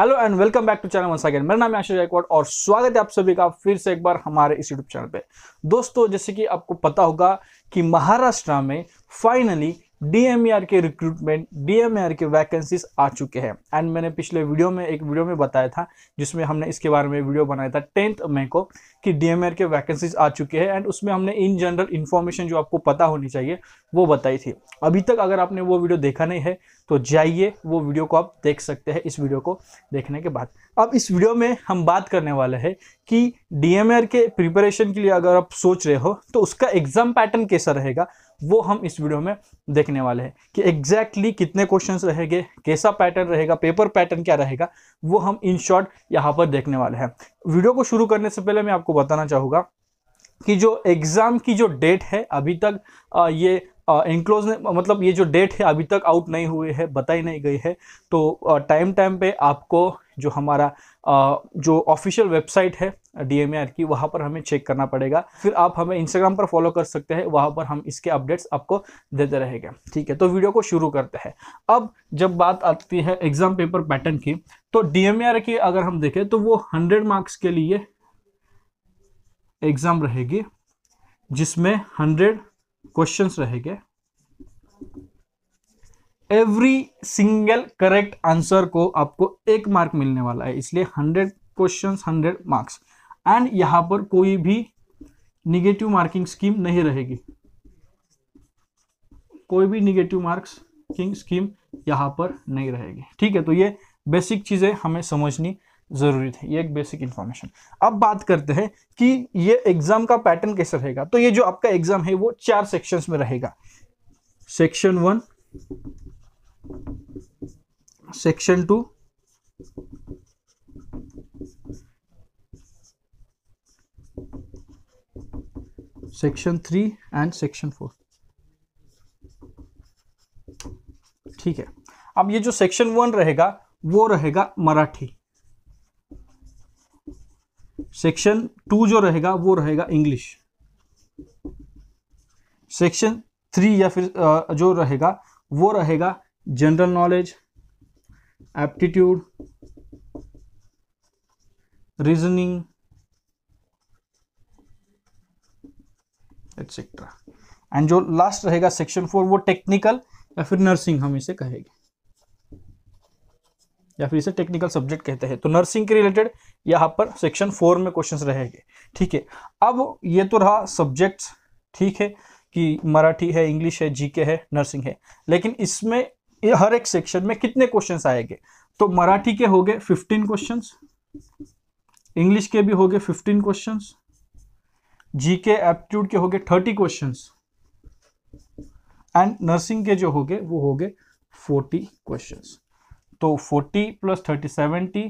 hello and welcome back to channel once again मेरा नाम है आशीष जायकवाड और स्वागत है आप सभी का फिर से एक बार हमारे इस यूट्यूब चैनल पे दोस्तों जैसे कि आपको पता होगा कि महाराष्ट्र में फाइनली डीएमआर के रिक्रूटमेंट डीएमआर के वैकेंसीज आ चुके हैं एंड मैंने पिछले वीडियो में एक वीडियो में बताया था जिसमें हमने इसके बारे में वीडियो बनाया था टेंथ मई को कि डीएमआर के वैकेंसीज आ चुके हैं एंड उसमें हमने इन जनरल इन्फॉर्मेशन जो आपको पता होनी चाहिए वो बताई थी अभी तक अगर आपने वो वीडियो देखा नहीं है तो जाइए वो वीडियो को आप देख सकते हैं इस वीडियो को देखने के बाद अब इस वीडियो में हम बात करने वाले हैं कि डीएमआर के प्रिपरेशन के लिए अगर आप सोच रहे हो तो उसका एग्ज़ाम पैटर्न कैसा रहेगा वो हम इस वीडियो में देखने वाले हैं कि एग्जैक्टली exactly कितने क्वेश्चन रहेंगे कैसा पैटर्न रहेगा पेपर पैटर्न क्या रहेगा वो हम इन शॉर्ट यहाँ पर देखने वाले हैं वीडियो को शुरू करने से पहले मैं आपको बताना चाहूँगा कि जो एग्ज़ाम की जो डेट है अभी तक आ, ये इनक्लोज मतलब ये जो डेट है अभी तक आउट नहीं हुई है बताई नहीं गई है तो टाइम टाइम पे आपको जो हमारा आ, जो ऑफिशियल वेबसाइट है डी की वहाँ पर हमें चेक करना पड़ेगा फिर आप हमें इंस्टाग्राम पर फॉलो कर सकते हैं वहाँ पर हम इसके अपडेट्स आपको देते रहेंगे ठीक है तो वीडियो को शुरू करते हैं अब जब बात आती है एग्ज़ाम पेपर पैटर्न की तो डी की अगर हम देखें तो वो हंड्रेड मार्क्स के लिए एग्ज़ाम रहेगी जिसमें हंड्रेड क्वेश्चंस रहेंगे एवरी सिंगल करेक्ट आंसर को आपको एक मार्क मिलने वाला है इसलिए hundred question hundred marks and यहां पर कोई भी निगेटिव मार्किंग स्कीम नहीं रहेगी कोई भी निगेटिव मार्क्स किंग स्कीम यहां पर नहीं रहेगी ठीक है तो ये बेसिक चीज़ें हमें समझनी ज़रूरी थी ये एक बेसिक इन्फॉर्मेशन अब बात करते हैं कि ये एग्ज़ाम का पैटर्न कैसे रहेगा तो ये जो आपका एग्ज़ाम है वो चार सेक्शंस में रहेगा section one section two section three and section four ठीक है अब ये जो सेक्शन वन रहेगा वो रहेगा मराठी सेक्शन टू जो रहेगा वो रहेगा इंग्लिश सेक्शन थ्री या फिर जो रहेगा वो रहेगा general knowledge aptitude reasoning etcetera and जो लास्ट रहेगा सेक्शन फोर वो टेक्निकल या फिर नर्सिंग हम इसे कहेंगे या फिर इसे टेक्निकल सब्जेक्ट कहते हैं तो नर्सिंग के रिलेटेड यहाँ पर सेक्शन फोर में क्वेश्चन रहेंगे ठीक है अब ये तो रहा सब्जेक्ट ठीक है कि मराठी है इंग्लिश है जीके है नर्सिंग है लेकिन इसमें हर एक सेक्शन में कितने क्वेश्चन आएंगे तो मराठी के हो गए फिफ्टीन क्वेश्चन इंग्लिश के भी हो गए फिफ्टीन जी जीके एप्टीट्यूड के हो गए थर्टी क्वेश्चन एंड नर्सिंग के जो हो गए वो हो गए फोर्टी क्वेश्चन तो 40 plus thirty seventy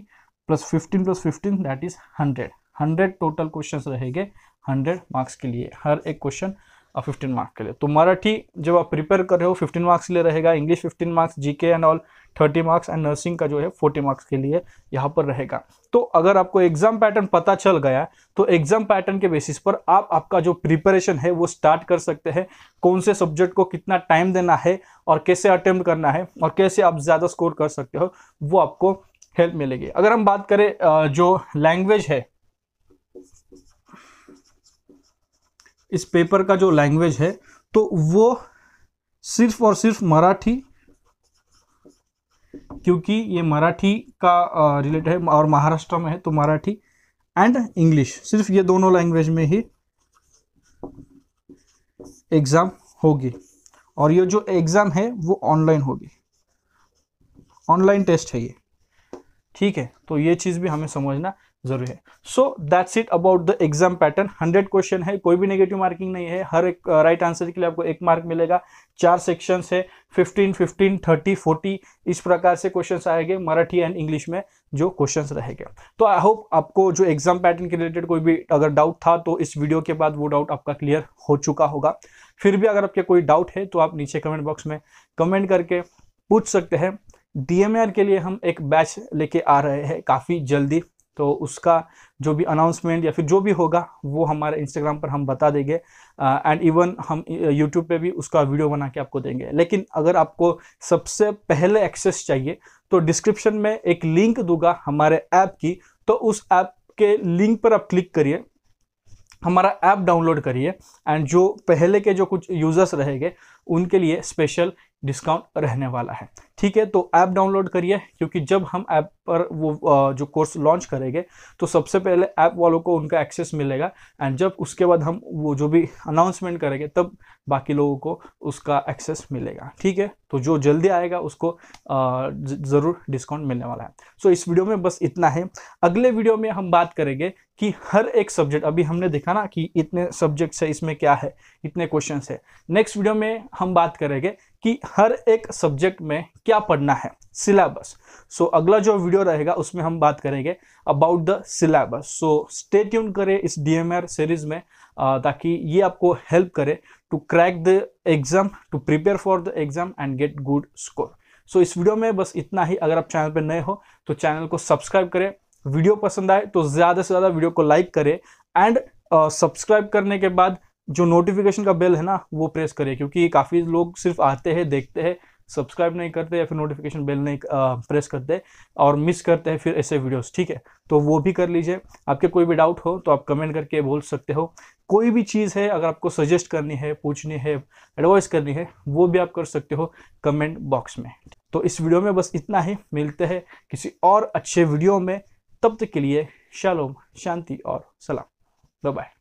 plus fifteen plus fifteen that is hundred hundred total question रहेंगे हंड्रेड मार्क्स के लिए हर एक क्वेश्चन फिफ्टीन मार्क्स के लिए तो मराठी जब आप प्रिपेयर कर रहे हो फिफ्टीन मार्क्स के लिए रहेगा English fifteen marks GK and all thirty marks and nursing का जो है फोर्टी मार्क्स के लिए यहाँ पर रहेगा तो अगर आपको एग्जाम पैटर्न पता चल गया तो एग्जाम पैटर्न के बेसिस पर आप आपका जो प्रिपरेशन है वो स्टार्ट कर सकते हैं कौन से सब्जेक्ट को कितना टाइम देना है और कैसे अटेम्प्ट करना है और कैसे आप ज़्यादा स्कोर कर सकते हो वो आपको हेल्प मिलेगी अगर हम बात करें जो लैंग्वेज है इस पेपर का जो लैंग्वेज है तो वो सिर्फ और सिर्फ मराठी क्योंकि ये मराठी का रिलेटेड है और महाराष्ट्र में है तो मराठी एंड इंग्लिश सिर्फ ये दोनों लैंग्वेज में ही एग्ज़ाम होगी और ये जो एग्ज़ाम है वो ऑनलाइन होगी ऑनलाइन टेस्ट है ये ठीक है तो ये चीज़ भी हमें समझना जरूरी है so that's it about the exam pattern hundred question है कोई भी नेगेटिव मार्किंग नहीं है हर एक राइट uh, आंसर के लिए आपको एक मार्क मिलेगा चार सेक्शंस है फिफ्टीन फिफ्टीन थर्टी फोर्टी इस प्रकार से क्वेश्चंस आएंगे मराठी एंड इंग्लिश में जो क्वेश्चंस रहेंगे तो आई होप आपको जो एग्जाम पैटर्न के रिलेटेड कोई भी अगर डाउट था तो इस वीडियो के बाद वो डाउट आपका क्लियर हो चुका होगा फिर भी अगर आपके कोई डाउट है तो आप नीचे कमेंट बॉक्स में कमेंट करके पूछ सकते हैं डीएमआर के लिए हम एक बैच लेके आ रहे हैं काफ़ी जल्दी तो उसका जो भी अनाउंसमेंट या फिर जो भी होगा वो हमारे इंस्टाग्राम पर हम बता देंगे एंड इवन हम यूट्यूब पे भी उसका वीडियो बना के आपको देंगे लेकिन अगर आपको सबसे पहले एक्सेस चाहिए तो डिस्क्रिप्शन में एक लिंक दूंगा हमारे ऐप की तो उस ऐप के लिंक पर आप क्लिक करिए हमारा ऐप डाउनलोड करिए एंड जो पहले के जो कुछ यूज़र्स रहेंगे उनके लिए स्पेशल डिस्काउंट रहने वाला है ठीक है तो ऐप डाउनलोड करिए क्योंकि जब हम ऐप पर वो जो कोर्स लॉन्च करेंगे तो सबसे पहले ऐप वालों को उनका एक्सेस मिलेगा एंड जब उसके बाद हम वो जो भी अनाउंसमेंट करेंगे तब बाकी लोगों को उसका एक्सेस मिलेगा ठीक है तो जो जल्दी आएगा उसको ज़रूर डिस्काउंट मिलने वाला है सो इस वीडियो में बस इतना है अगले वीडियो में हम बात करेंगे कि हर एक सब्जेक्ट अभी हमने देखा ना कि इतने सब्जेक्ट्स है इसमें क्या है इतने क्वेश्चन है नेक्स्ट वीडियो में हम बात करेंगे कि हर एक सब्जेक्ट में क्या पढ़ना है सिलेबस सो so, अगला जो वीडियो रहेगा उसमें हम बात करेंगे about the syllabus so stay tune करें इस डीएमआर सीरीज में ताकि ये आपको हेल्प करे to crack the exam to prepare for the exam and get good score so इस वीडियो में बस इतना ही अगर आप चैनल पर नए हो तो चैनल को सब्सक्राइब करें वीडियो पसंद आए तो ज़्यादा से ज़्यादा वीडियो को लाइक करें एंड सब्सक्राइब करने के बाद जो नोटिफिकेशन का बेल है ना वो प्रेस करें क्योंकि काफ़ी लोग सिर्फ आते हैं देखते हैं सब्सक्राइब नहीं करते या फिर नोटिफिकेशन बेल नहीं आ, प्रेस करते और मिस करते हैं फिर ऐसे वीडियोस ठीक है तो वो भी कर लीजिए आपके कोई भी डाउट हो तो आप कमेंट करके बोल सकते हो कोई भी चीज़ है अगर आपको सजेस्ट करनी है पूछनी है एडवाइस करनी है वो भी आप कर सकते हो कमेंट बॉक्स में तो इस वीडियो में बस इतना ही मिलते हैं किसी और अच्छे वीडियो में तब तक के लिए शालोम शांति और सलाम बाय